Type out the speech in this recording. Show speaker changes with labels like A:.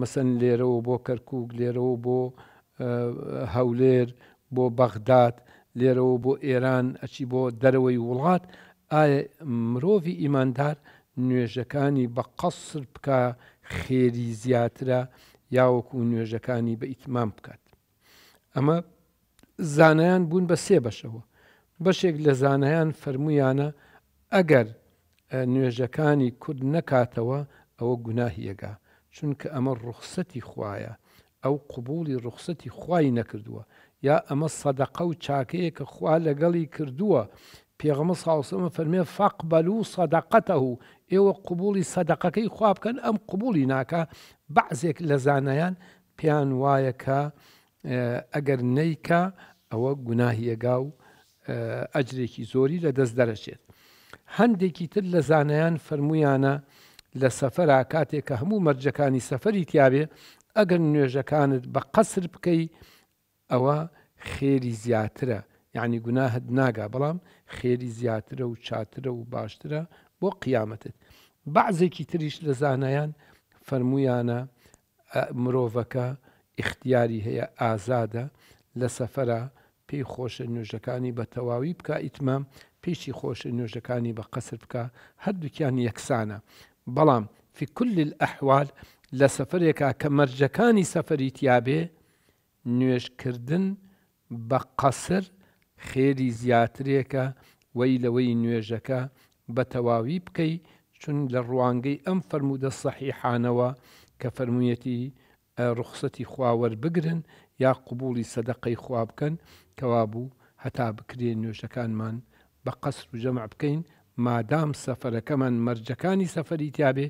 A: مەسەن لێرەوە بۆ کەرکک لێرەوە بۆ هەولێر بۆ بەغداد لێرەوە بۆ ئێران ئەچی بۆ دەرەوەی وڵات ئایا مرۆڤ ئیماندار نوێژەکانی بە قەسر بکە خێری زیاترە یاوەکو نوێژەکانی بە ئیتمام بکات ئەمە زانایان بوون بە سێ بەشەوە بەشێک لە زانایان فەرمویانە ئەگەر نوێژەکانی کورد نەکاتەوە ئەوە گوناهیەگە چونکە ئەمە ڕوخسەتی خویە ئەو قوبولی ڕوخسەتی خوای نەکردووە یا ئەمە سەدەقە و چاکەیە کە خوا لەگەڵی کردووە پێغمە ساوسمە فەرمێ فەق بەل و سەدەقەتە و ئێوە قوبولی سەدەقەکەی خوا بکەن ئەم قوبولی ناکە بەعزێک لە زانایان پێیان وایەکە ئەگەر نیکە ئەوە گوناهیەگا و ئەجرێکی زۆری لە دەست دەرەچێت هەندێکی تر لە زانایان فەرمویانە لە سەفەرا کاتێک کە هەموو مەرجەکانی سەفەری تیاابێ ئەگەر نوێژەکانت بە قەسر بکەی ئەوە خێری زیاترە یعنی گوناهت ناگا بەڵام خێری زیاترە و چاترە و باشترە بۆ قیامەتت بەعزێکی تریش لە زانایان فەرمویانە مرۆڤەکە اختیاری هەیە ئازادە لە سەفەرە پێی خۆشە نوێژەکانی بە تەواوی بکە ئیتمام پێشی خۆشە نوێژەکانی بە قەسر بکە هەردووکیان یەکسانە بەڵام في كل ئەحوال لە سەفرێکا کە مەرجەکانی سەفری تیاابێ نوێشکردن بە قەسر خێری زیاترێکە وەی لەوەی نوێژەکە بە تەواوی بکەی چون لە ڕوانگەی ئەم فرەرمودە سەحیحانەوە کە فەرموویەتی ڕخسەتی خواوەەر بگرن یا قوبولی سەدەقەی خوا بکەن کەوا بوو هەتا بکرێن نوێژەکانمان بە قەسر و جەمع بکەین مادام سەفەرەکەمان مەرجەکانی سەفەری تیاابێ